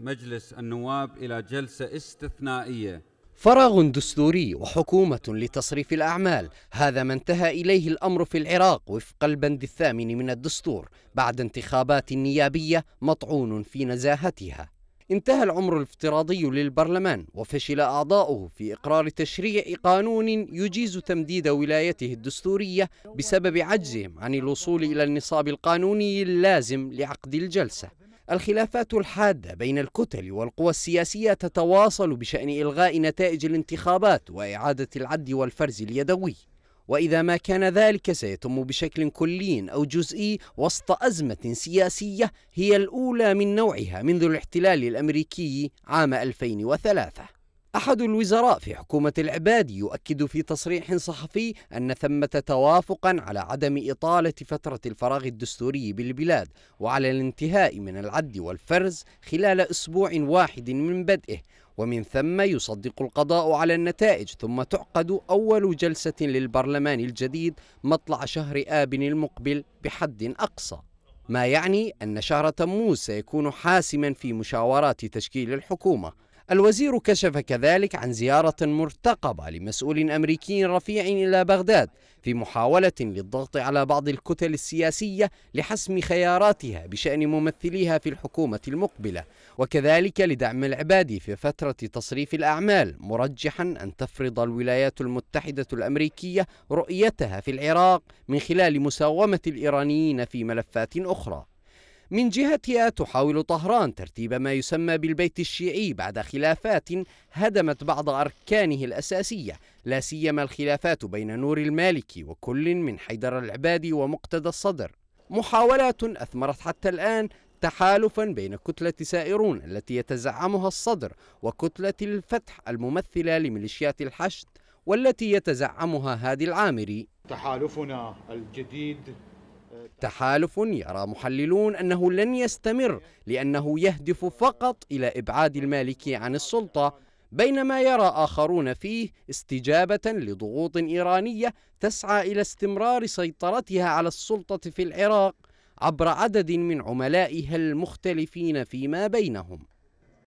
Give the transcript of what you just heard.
مجلس النواب إلى جلسة استثنائية فراغ دستوري وحكومة لتصريف الأعمال هذا ما انتهى إليه الأمر في العراق وفق البند الثامن من الدستور بعد انتخابات نيابية مطعون في نزاهتها انتهى العمر الافتراضي للبرلمان وفشل أعضاؤه في إقرار تشريع قانون يجيز تمديد ولايته الدستورية بسبب عجزهم عن الوصول إلى النصاب القانوني اللازم لعقد الجلسة الخلافات الحادة بين الكتل والقوى السياسية تتواصل بشأن إلغاء نتائج الانتخابات وإعادة العد والفرز اليدوي وإذا ما كان ذلك سيتم بشكل كلي أو جزئي وسط أزمة سياسية هي الأولى من نوعها منذ الاحتلال الأمريكي عام 2003 أحد الوزراء في حكومة العبادي يؤكد في تصريح صحفي أن ثمة توافقا على عدم إطالة فترة الفراغ الدستوري بالبلاد وعلى الانتهاء من العد والفرز خلال أسبوع واحد من بدئه ومن ثم يصدق القضاء على النتائج ثم تعقد أول جلسة للبرلمان الجديد مطلع شهر آب المقبل بحد أقصى ما يعني أن شهر تموز سيكون حاسما في مشاورات تشكيل الحكومة الوزير كشف كذلك عن زيارة مرتقبة لمسؤول أمريكي رفيع إلى بغداد في محاولة للضغط على بعض الكتل السياسية لحسم خياراتها بشأن ممثليها في الحكومة المقبلة وكذلك لدعم العبادي في فترة تصريف الأعمال مرجحا أن تفرض الولايات المتحدة الأمريكية رؤيتها في العراق من خلال مساومة الإيرانيين في ملفات أخرى من جهتها تحاول طهران ترتيب ما يسمى بالبيت الشيعي بعد خلافات هدمت بعض أركانه الأساسية لا سيما الخلافات بين نور المالكي وكل من حيدر العبادي ومقتدى الصدر محاولات أثمرت حتى الآن تحالفا بين كتلة سائرون التي يتزعمها الصدر وكتلة الفتح الممثلة لميليشيات الحشد والتي يتزعمها هادي العامري تحالفنا الجديد تحالف يرى محللون أنه لن يستمر لأنه يهدف فقط إلى إبعاد المالكي عن السلطة بينما يرى آخرون فيه استجابة لضغوط إيرانية تسعى إلى استمرار سيطرتها على السلطة في العراق عبر عدد من عملائها المختلفين فيما بينهم